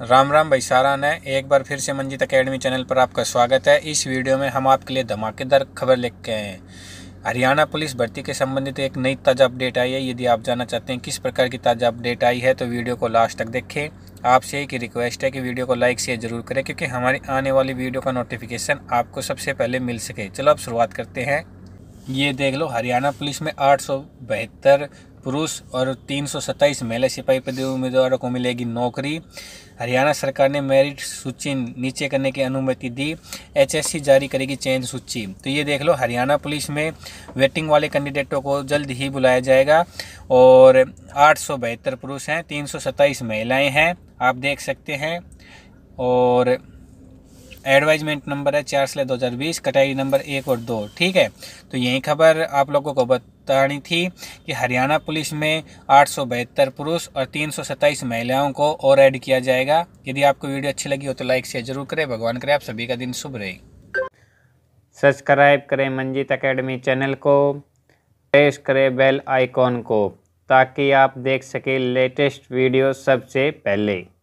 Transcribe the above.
राम राम भाई सारा है एक बार फिर से मंजित अकेडमी चैनल पर आपका स्वागत है इस वीडियो में हम आपके लिए धमाकेदार खबर लेके के आए हैं हरियाणा पुलिस भर्ती के संबंधित एक नई ताज़ा अपडेट आई है यदि आप जानना चाहते हैं किस प्रकार की ताज़ा अपडेट आई है तो वीडियो को लास्ट तक देखें आपसे एक रिक्वेस्ट है कि वीडियो को लाइक शेयर जरूर करें क्योंकि हमारी आने वाली वीडियो का नोटिफिकेशन आपको सबसे पहले मिल सके चलो आप शुरुआत करते हैं ये देख लो हरियाणा पुलिस में आठ पुरुष और सत्ताईस महिला सिपाही पदवी उम्मीदवारों को मिलेगी नौकरी हरियाणा सरकार ने मेरिट सूची नीचे करने की अनुमति दी एचएससी जारी करेगी चयन सूची तो ये देख लो हरियाणा पुलिस में वेटिंग वाले कैंडिडेटों को जल्द ही बुलाया जाएगा और आठ पुरुष हैं तीन महिलाएँ हैं आप देख सकते हैं और एडवाइजमेंट नंबर है चार सिले दो हज़ार बीस कटाई नंबर एक और दो ठीक है तो यही खबर आप लोगों को बता बतानी थी कि हरियाणा पुलिस में आठ पुरुष और तीन महिलाओं को और ऐड किया जाएगा यदि आपको वीडियो अच्छी लगी हो तो लाइक शेयर जरूर करें भगवान करें आप सभी का दिन शुभ रहे सब्सक्राइब करें मंजीत अकेडमी चैनल को प्रेस करें बेल आइकॉन को ताकि आप देख सकें लेटेस्ट वीडियो सबसे पहले